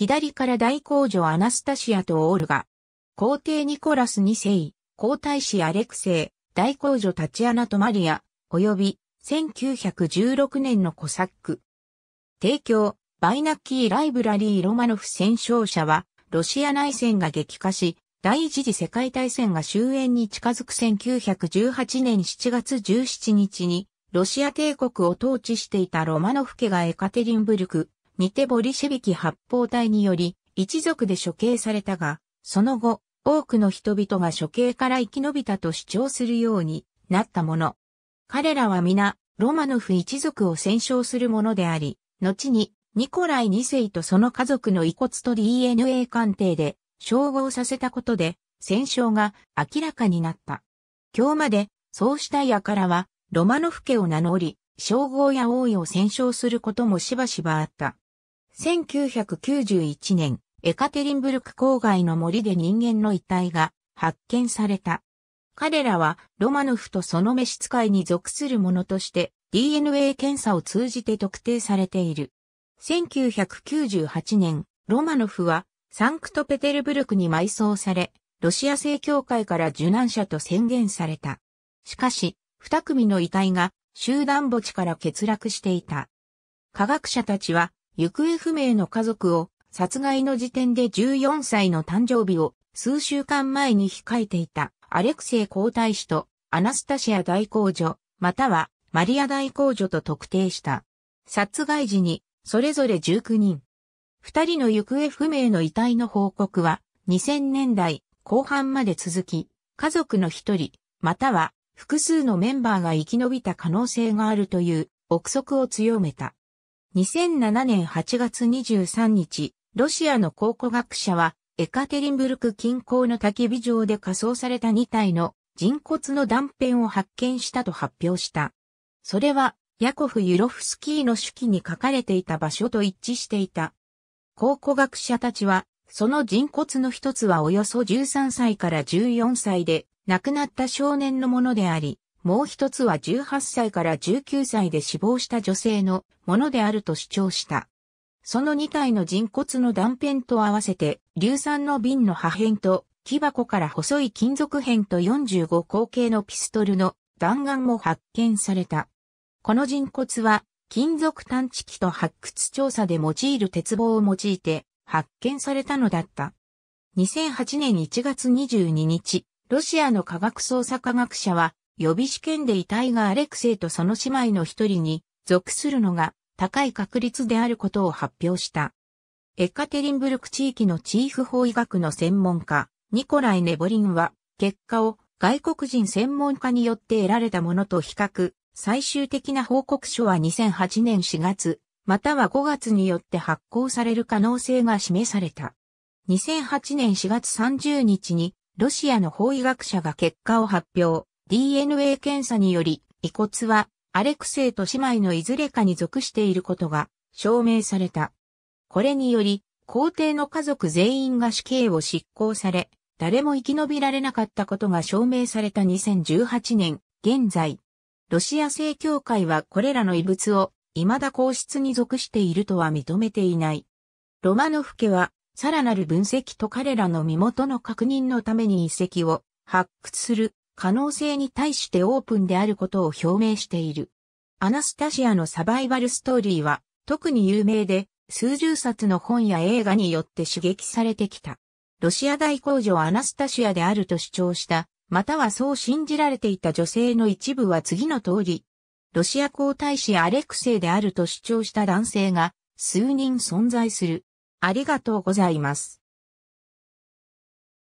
左から大公女アナスタシアとオールガ、皇帝ニコラス2世、皇太子アレクセイ、大公女タチアナとマリア、及び1916年のコサック。提供、バイナッキーライブラリーロマノフ戦勝者は、ロシア内戦が激化し、第一次世界大戦が終焉に近づく1918年7月17日に、ロシア帝国を統治していたロマノフ家がエカテリンブルク、似てボリシェビキ発砲隊により、一族で処刑されたが、その後、多くの人々が処刑から生き延びたと主張するようになったもの。彼らは皆、ロマノフ一族を戦勝するものであり、後に、ニコライ2世とその家族の遺骨と DNA 鑑定で、称号させたことで、戦勝が明らかになった。今日まで、そうした輩からは、ロマノフ家を名乗り、称号や王位を戦勝することもしばしばあった。1991年、エカテリンブルク郊外の森で人間の遺体が発見された。彼らはロマノフとその召使いに属する者として DNA 検査を通じて特定されている。1998年、ロマノフはサンクトペテルブルクに埋葬され、ロシア正教会から受難者と宣言された。しかし、二組の遺体が集団墓地から欠落していた。科学者たちは行方不明の家族を殺害の時点で14歳の誕生日を数週間前に控えていたアレクセイ皇太子とアナスタシア大公女、またはマリア大公女と特定した。殺害時にそれぞれ19人。二人の行方不明の遺体の報告は2000年代後半まで続き、家族の一人、または複数のメンバーが生き延びた可能性があるという憶測を強めた。2007年8月23日、ロシアの考古学者は、エカテリンブルク近郊の焚き火場で火葬された2体の人骨の断片を発見したと発表した。それは、ヤコフ・ユロフスキーの手記に書かれていた場所と一致していた。考古学者たちは、その人骨の一つはおよそ13歳から14歳で亡くなった少年のものであり、もう一つは18歳から19歳で死亡した女性のものであると主張した。その2体の人骨の断片と合わせて、硫酸の瓶の破片と、木箱から細い金属片と45口径のピストルの弾丸も発見された。この人骨は、金属探知機と発掘調査で用いる鉄棒を用いて発見されたのだった。2008年1月22日、ロシアの科学捜査科学者は予備試験で遺体がアレクセイとその姉妹の一人に属するのが高い確率であることを発表した。エカテリンブルク地域のチーフ法医学の専門家、ニコライ・ネボリンは、結果を外国人専門家によって得られたものと比較、最終的な報告書は2008年4月、または5月によって発行される可能性が示された。2008年4月30日に、ロシアの法医学者が結果を発表。DNA 検査により、遺骨はアレクセイと姉妹のいずれかに属していることが証明された。これにより、皇帝の家族全員が死刑を執行され、誰も生き延びられなかったことが証明された2018年、現在、ロシア正教会はこれらの遺物を未だ皇室に属しているとは認めていない。ロマノフ家は、さらなる分析と彼らの身元の確認のために遺跡を発掘する可能性に対してオープンであることを表明している。アナスタシアのサバイバルストーリーは特に有名で数十冊の本や映画によって刺激されてきた。ロシア大公女アナスタシアであると主張した、またはそう信じられていた女性の一部は次の通り、ロシア皇太子アレクセイであると主張した男性が数人存在する。ありがとうございます。